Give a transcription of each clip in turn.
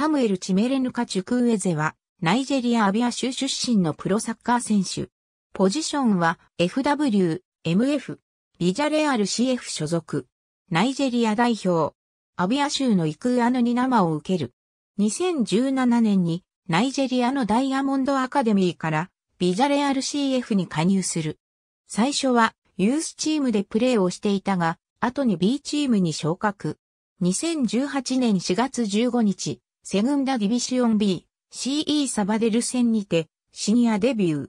サムエル・チメレヌカ・チュクウエゼは、ナイジェリア・アビア州出身のプロサッカー選手。ポジションは FW、MF、ビジャレアル CF 所属。ナイジェリア代表。アビア州のイクーアヌに生を受ける。2017年にナイジェリアのダイヤモンドアカデミーからビジャレアル CF に加入する。最初はユースチームでプレーをしていたが、後に B チームに昇格。2018年4月15日、セグンダディビシオン B、CE サバデル戦にて、シニアデビュー。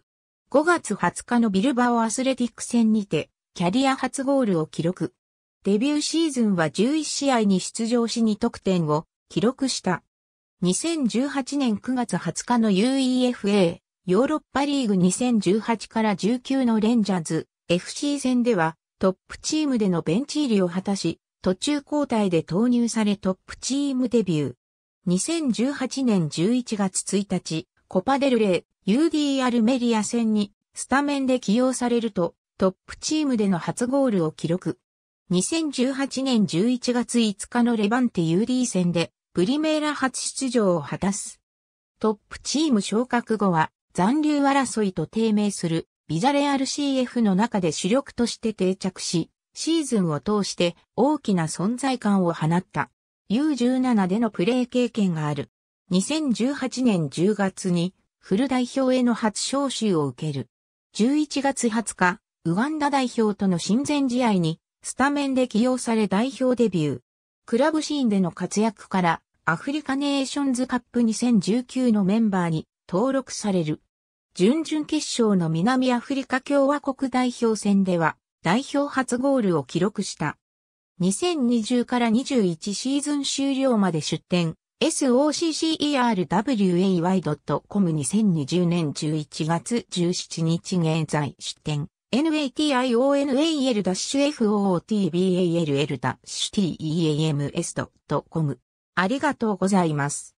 5月20日のビルバオアスレティック戦にて、キャリア初ゴールを記録。デビューシーズンは11試合に出場し2得点を記録した。2018年9月20日の UEFA ヨーロッパリーグ2018から19のレンジャーズ FC 戦ではトップチームでのベンチ入りを果たし途中交代で投入されトップチームデビュー。2018年11月1日、コパデルレイ、UD r メディア戦にスタメンで起用されると、トップチームでの初ゴールを記録。2018年11月5日のレバンテ UD 戦で、プリメーラ初出場を果たす。トップチーム昇格後は、残留争いと低迷する、ビザレアル CF の中で主力として定着し、シーズンを通して大きな存在感を放った。U17 でのプレー経験がある。2018年10月にフル代表への初招集を受ける。11月20日、ウガンダ代表との親善試合にスタメンで起用され代表デビュー。クラブシーンでの活躍からアフリカネーションズカップ2019のメンバーに登録される。準々決勝の南アフリカ共和国代表戦では代表初ゴールを記録した。2020から21シーズン終了まで出展。soccerway.com2020 年11月17日現在出展。national-football-teams.com ありがとうございます。